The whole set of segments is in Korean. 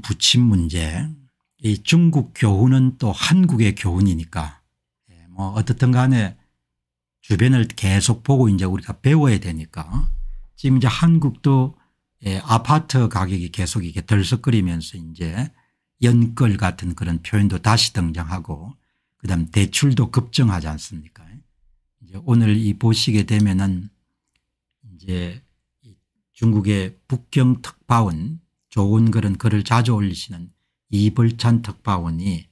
부침 문제 이 중국 교훈은 또 한국의 교훈이니까 예, 뭐 어떻든 간에 주변을 계속 보고 이제 우리가 배워야 되니까 지금 이제 한국도 예, 아파트 가격이 계속 이게 렇 덜썩거리면서 이제 연끌 같은 그런 표현도 다시 등장하고 그다음 대출도 급증하지 않습니까? 이제 오늘 이 보시게 되면은 이제 중국의 북경 특파원 좋은 글은 글을 자주 올리시는 이불찬 특파원이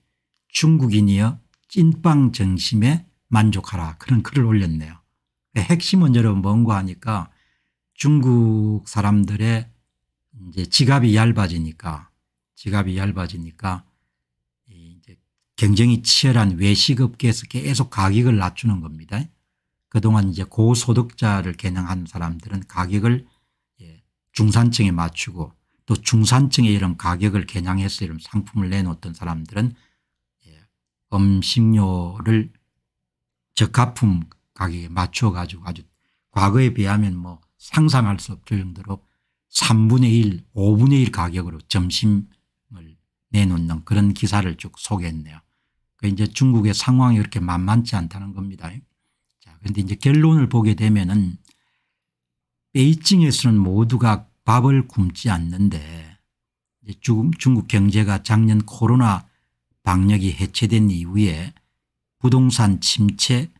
중국인이여 찐빵 정심에 만족하라 그런 글을 올렸네요. 네, 핵심은 여러분 뭔가 하니까 중국 사람들의 이제 지갑이 얇아지니까 지갑이 얇아지니까 이제 경쟁이 치열한 외식업계에서 계속 가격을 낮추는 겁니다. 그동안 이제 고소득자를 겨냥한 사람들은 가격을 예, 중산층에 맞추고 또중산층의 이런 가격을 개량해서 이런 상품을 내놓던 사람들은 예, 음식료를 적합품 가격에 맞춰 가지고 아주 과거에 비하면 뭐 상상할 수 없을 정도로 3분의 1, 5분의 1 가격으로 점심을 내놓는 그런 기사를 쭉 소개했네요. 그 이제 중국의 상황이 그렇게 만만치 않다는 겁니다. 자, 그런데 이제 결론을 보게 되면은 베이징에서는 모두가 밥을 굶지 않는데 중국 경제가 작년 코로나 방역이 해체된 이후에 부동산 침체,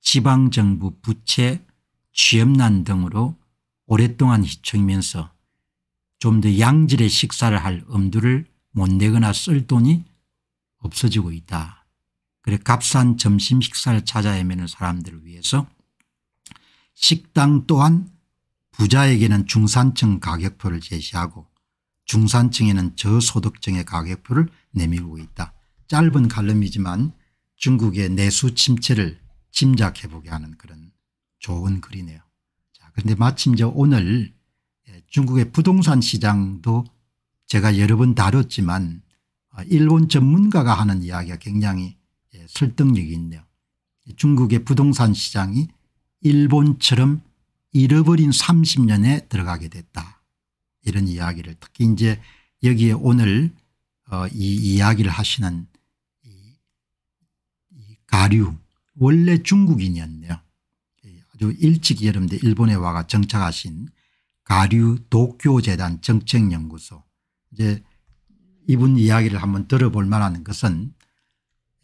지방정부 부채, 취업난 등으로 오랫동안 희청이면서 좀 더 양질의 식사를 할 엄두를 못 내거나 쓸 돈이 없어지고 있다. 그래 값싼 점심 식사를 찾아 헤매는 사람들을 위해서 식당 또한 부자에게는 중산층 가격표를 제시하고 중산층에는 저소득층의 가격표를 내밀고 있다. 짧은 갈름이지만 중국의 내수 침체를 짐작해보게 하는 그런 좋은 글이네요. 자, 그런데 마침 저 오늘 예, 중국의 부동산 시장도 제가 여러 번 다뤘지만 어, 일본 전문가가 하는 이야기가 굉장히 예, 설득력이 있네요. 중국의 부동산 시장이 일본처럼 잃어버린 30년에 들어가게 됐다. 이런 이야기를 특히 이제 여기에 오늘 어, 이 이야기를 하시는 가류 원래 중국인이었네요. 예, 아주 일찍 여름대 일본에 와가 정착하신 가류 도쿄재단 정책연구소 이제 이분 이야기를 한번 들어볼 만한 것은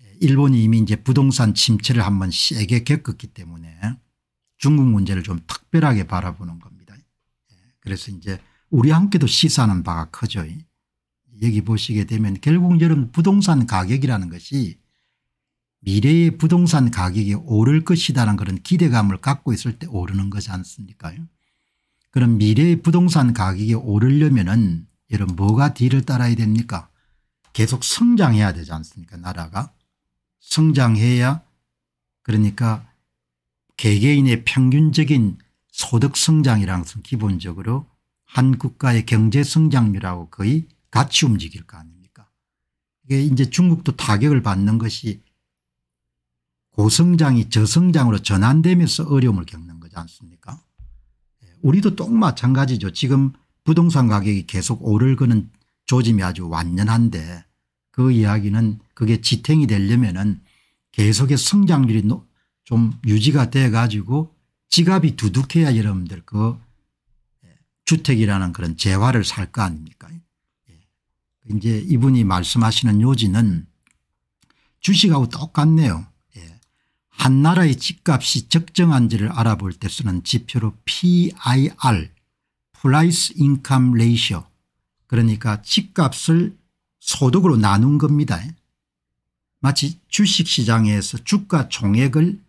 예, 일본이 이미 이제 부동산 침체를 한번 세게 겪었기 때문에 중국 문제를 좀 특별하게 바라보는 겁니다. 예, 그래서 이제 우리 함께도 시사하는 바가 크죠. 여기 보시게 되면 결국 여러 부동산 가격이라는 것이 미래의 부동산 가격이 오를 것이라는 그런 기대감을 갖고 있을 때 오르는 것이 않습니까 그럼 미래의 부동산 가격이 오르려면 은여러 뭐가 뒤를 따라야 됩니까 계속 성장해야 되지 않습니까 나라가 성장해야 그러니까 개개인의 평균적인 소득 성장이랑은 기본적으로 한 국가의 경제 성장률하고 거의 같이 움직일 거 아닙니까 이게 이제 중국도 타격을 받는 것이 고성장이 저성장으로 전환되면서 어려움을 겪는 거지 않습니까 예, 우리도 똑 마찬가지죠. 지금 부동산 가격이 계속 오를 거는 조짐이 아주 완연한데 그 이야기는 그게 지탱이 되려면 은 계속의 성장률이 좀 유지가 돼 가지고 지갑이 두둑해야 여러분들 그 예, 주택이라는 그런 재화를 살 거 아닙니까 예. 그 이제 이분이 말씀하시는 요지는 주식하고 똑같네요. 예. 한 나라의 집값이 적정한지를 알아볼 때 쓰는 지표로 PIR Price Income Ratio 그러니까 집값을 소득으로 나눈 겁니다. 마치 주식시장에서 주가 총액을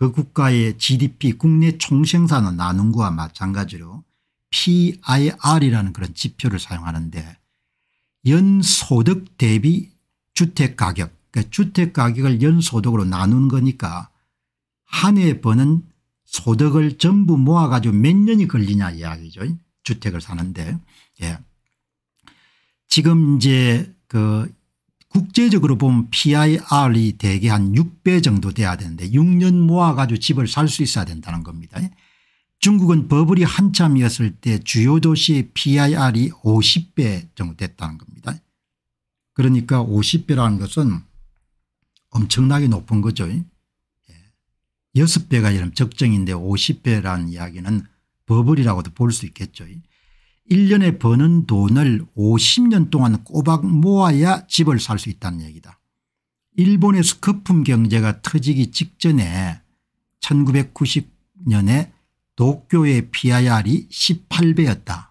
그 국가의 gdp 국내 총생산을 나눈 거와 마찬가지로 pir이라는 그런 지표를 사용하는데 연소득 대비 주택가격 그러니까 주택가격을 연소득으로 나눈 거니까 한 해 버는 소득을 전부 모아가지고 몇 년이 걸리냐 이야기죠. 주택을 사는데 예. 지금 이제 그 국제적으로 보면 PIR이 대개 한 6배 정도 돼야 되는데 6년 모아가지고 집을 살 수 있어야 된다는 겁니다. 중국은 버블이 한참이었을 때 주요 도시의 PIR이 50배 정도 됐다는 겁니다. 그러니까 50배라는 것은 엄청나게 높은 거죠. 6배가 예. 이런 적정인데 50배라는 이야기는 버블이라고도 볼 수 있겠죠. 1년에 버는 돈을 50년 동안 꼬박 모아야 집을 살 수 있다는 얘기다. 일본에서 거품 경제가 터지기 직전에 1990년에 도쿄의 PIR이 18배였다.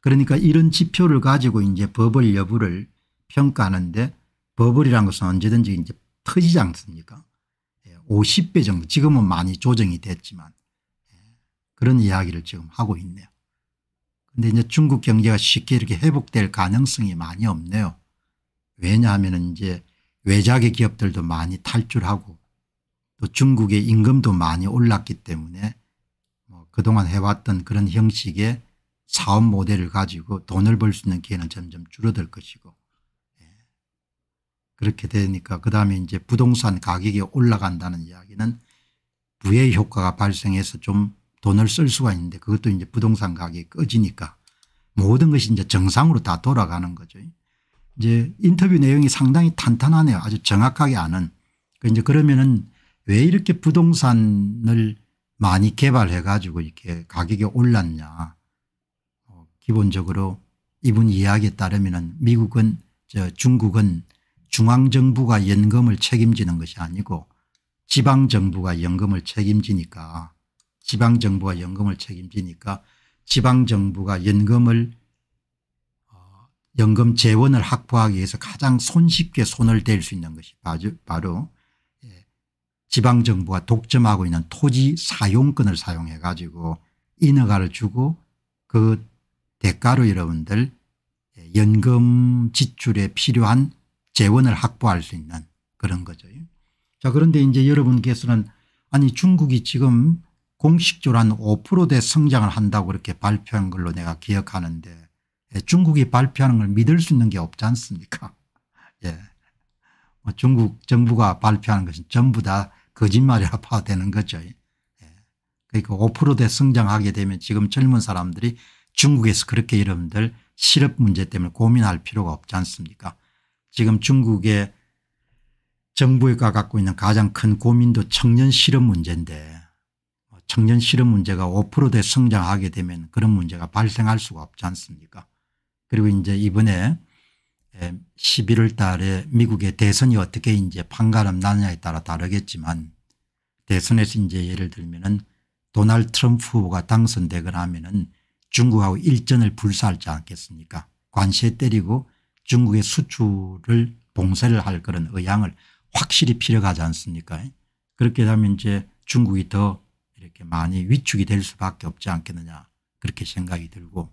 그러니까 이런 지표를 가지고 이제 버블 여부를 평가하는데 버블이란 것은 언제든지 이제 터지지 않습니까 50배 예, 정도 지금은 많이 조정이 됐지만 예, 그런 이야기를 지금 하고 있네요. 근데 이제 중국 경제가 쉽게 이렇게 회복될 가능성이 많이 없네요. 왜냐하면 이제 외자계 기업들도 많이 탈출하고 또 중국의 임금도 많이 올랐기 때문에 뭐 그동안 해왔던 그런 형식의 사업 모델을 가지고 돈을 벌 수 있는 기회는 점점 줄어들 것이고 예. 그렇게 되니까 그다음에 이제 부동산 가격이 올라간다는 이야기는 부의 효과가 발생해서 좀 돈을 쓸 수가 있는데 그것도 이제 부동산 가격이 꺼지니까 모든 것이 이제 정상으로 다 돌아가는 거죠. 이제 인터뷰 내용이 상당히 탄탄하네요. 아주 정확하게 아는. 그 이제 그러면은 왜 이렇게 부동산을 많이 개발해 가지고 이렇게 가격이 올랐냐. 어, 기본적으로 이분 이야기에 따르면은 미국은 저 중국은 중앙정부가 연금을 책임지는 것이 아니고 지방정부가 연금을 책임지니까 지방정부가 연금을 책임지니까 지방정부가 연금을 어, 연금 재원을 확보하기 위해서 가장 손쉽게 손을 댈 수 있는 것이 바로 예, 지방정부가 독점하고 있는 토지 사용권을 사용해 가지고 인허가를 주고 그 대가로 여러분들 예, 연금 지출에 필요한 재원을 확보할 수 있는 그런 거죠. 자 그런데 이제 여러분께서는 아니 중국이 지금 공식적으로 한 5%대 성장을 한다고 그렇게 발표한 걸로 내가 기억하는데 예, 중국이 발표하는 걸 믿을 수 있는 게 없지 않습니까 예. 뭐 중국 정부가 발표하는 것은 전부 다 거짓말이라 파되는 거죠. 예. 그러니까 5%대 성장하게 되면 지금 젊은 사람들이 중국에서 그렇게 여러분들 실업 문제 때문에 고민할 필요가 없지 않습니까 지금 중국의 정부가 갖고 있는 가장 큰 고민도 청년 실업 문제인데 청년 실업 문제가 5%대 성장하게 되면 그런 문제가 발생할 수가 없지 않습니까 그리고 이제 이번에 11월 달에 미국의 대선이 어떻게 이제 판가름 나느냐에 따라 다르겠지만 대선에서 이제 예를 들면은 도널 트럼프 후보가 당선되거나 하면은 중국하고 일전을 불사할지 않겠습니까 관세 때리고 중국의 수출을 봉쇄를 할 그런 의향을 확실히 필요하지 않습니까 그렇게 되면 이제 중국이 더 이렇게 많이 위축이 될 수밖에 없지 않겠느냐 그렇게 생각이 들고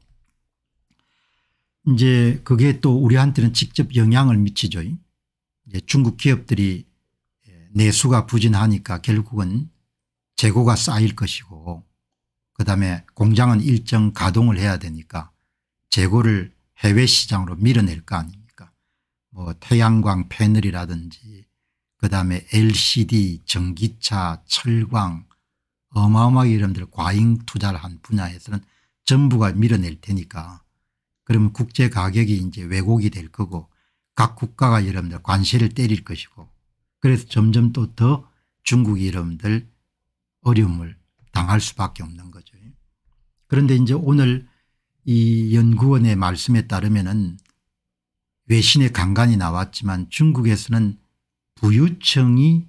이제 그게 또 우리한테는 직접 영향을 미치죠. 이제 중국 기업들이 예, 내수가 부진하니까 결국은 재고가 쌓일 것이고 그다음에 공장은 일정 가동을 해야 되니까 재고를 해외 시장으로 밀어낼 거 아닙니까 뭐 태양광 패널이라든지 그다음에 lcd 전기차 철광 어마어마하게 여러분들 과잉 투자를 한 분야에서는 정부가 밀어낼 테니까 그러면 국제 가격이 이제 왜곡이 될 거고 각 국가가 여러분들 관세를 때릴 것이고 그래서 점점 또 더 중국이 여러분들 어려움을 당할 수밖에 없는 거죠. 그런데 이제 오늘 이 연구원의 말씀에 따르면은 외신에 간간이 나왔지만 중국에서는 부유층이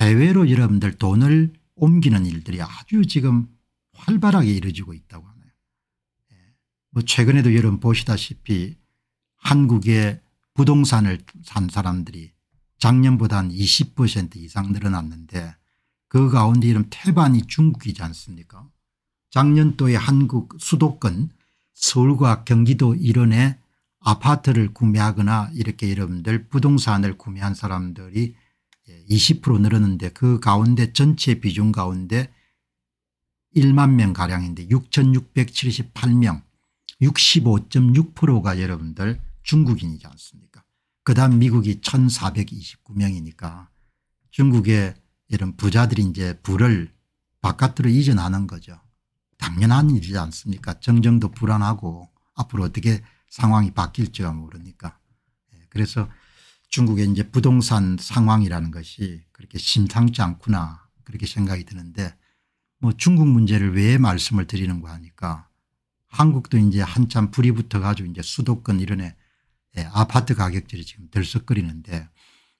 해외로 여러분들 돈을 옮기는 일들이 아주 지금 활발하게 이루어지고 있다고 하네요. 예. 뭐 최근에도 여러분 보시다시피 한국의 부동산을 산 사람들이 작년보다 한 20% 이상 늘어났는데 그 가운데 이런 태반이 중국이지 않습니까 작년도에 한국 수도권 서울과 경기도 일원에 아파트를 구매하거나 이렇게 여러분들 부동산을 구매한 사람들이 20% 예, 늘었는데 그 가운데 전체 비중 가운데 1만 명가량인데 6678명 65.6%가 여러분들 중국인이지 않습니까 그 다음 미국이 1429명이니까 중국의 이런 부자들이 이제 부를 바깥으로 이전하는 거죠. 당연한 일이지 않습니까 정정도 불안하고 앞으로 어떻게 상황이 바뀔지 모르니까 예, 그래서 중국의 이제 부동산 상황이라는 것이 그렇게 심상치 않구나 그렇게 생각이 드는데 뭐 중국 문제를 왜 말씀을 드리는가 하니까 한국도 이제 한참 불이 붙어 가지고 이제 수도권 이런에 예, 아파트 가격들이 지금 들썩거리는데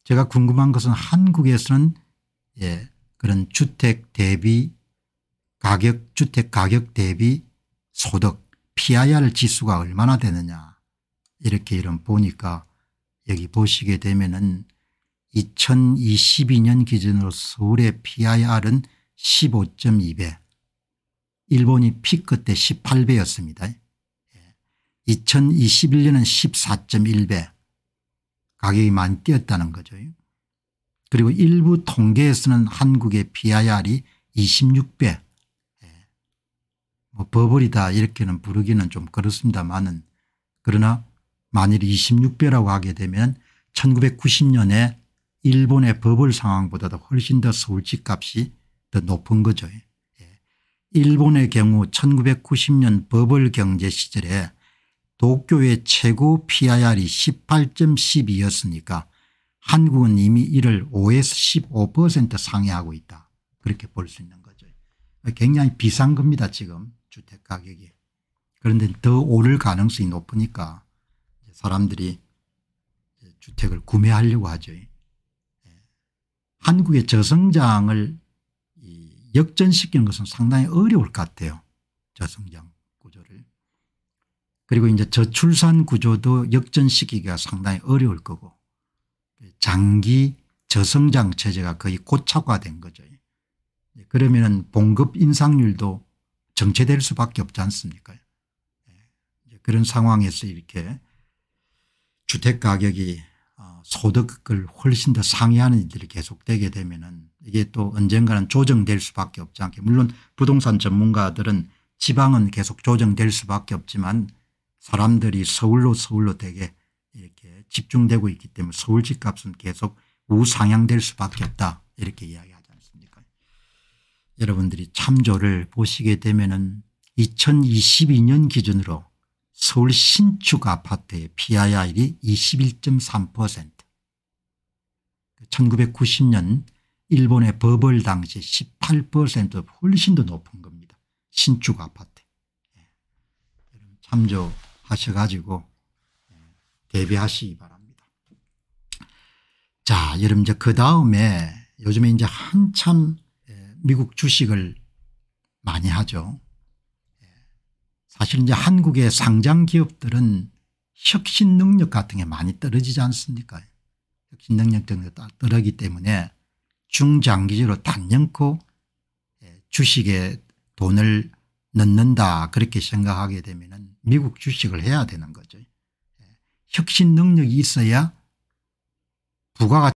제가 궁금한 것은 한국에서는 예 그런 주택 대비 가격 주택 가격 대비 소득 PIR 지수가 얼마나 되느냐 이렇게 이런 보니까 여기 보시게 되면은 2022년 기준으로 서울의 PIR은 15.2배 일본이 피크 때 18배였습니다. 2021년은 예. 14.1배 가격이 많이 뛰었다는 거죠. 그리고 일부 통계에서는 한국의 PIR이 26배 예. 뭐 버블이다 이렇게는 부르기는 좀 그렇습니다만은 그러나 만일 26배라고 하게 되면 1990년에 일본의 버블 상황보다도 훨씬 더 서울집값이 더 높은 거죠. 예. 일본의 경우 1990년 버블 경제 시절에 도쿄의 최고 PIR이 18.12였으니까 한국은 이미 이를 5에서 15% 상회하고 있다. 그렇게 볼 수 있는 거죠. 굉장히 비싼 겁니다 지금 주택가격이. 그런데 더 오를 가능성이 높으니까 사람들이 주택을 구매하려고 하죠. 예. 한국의 저성장을 역전시키는 것은 상당히 어려울 것 같아요. 저성장 구조를. 그리고 이제 저출산 구조도 역전시키기가 상당히 어려울 거고 장기 저성장 체제가 거의 고착화된 거죠. 예. 그러면은 봉급 인상률도 정체될 수밖에 없지 않습니까? 예. 그런 상황에서 이렇게 주택가격이 어, 소득을 훨씬 더 상회하는 일들이 계속되게 되면 은 이게 또 언젠가는 조정될 수밖에 없지 않게 물론 부동산 전문가들은 지방은 계속 조정될 수밖에 없지만 사람들이 서울로 서울로 되게 이렇게 집중되고 있기 때문에 서울 집값은 계속 우상향될 수밖에 없다 이렇게 이야기하지 않습니까 여러분들이 참조를 보시게 되면 은 2022년 기준으로 서울 신축 아파트의 PIR이 21.3% 1990년 일본의 버블 당시 18% 훨씬 더 높은 겁니다. 신축 아파트. 예. 참조하셔가지고 예, 대비하시기 바랍니다. 자, 여러분 이제 그 다음에 요즘에 이제 한참 예, 미국 주식을 많이 하죠. 사실 이제 한국의 상장 기업들은 혁신 능력 같은 게 많이 떨어지지 않습니까 혁신 능력 등이 떨어지기 때문에 중장기적으로 단연코 예, 주식에 돈을 넣는다 그렇게 생각하게 되면 미국 주식을 해야 되는 거죠. 예, 혁신 능력이 있어야 부가가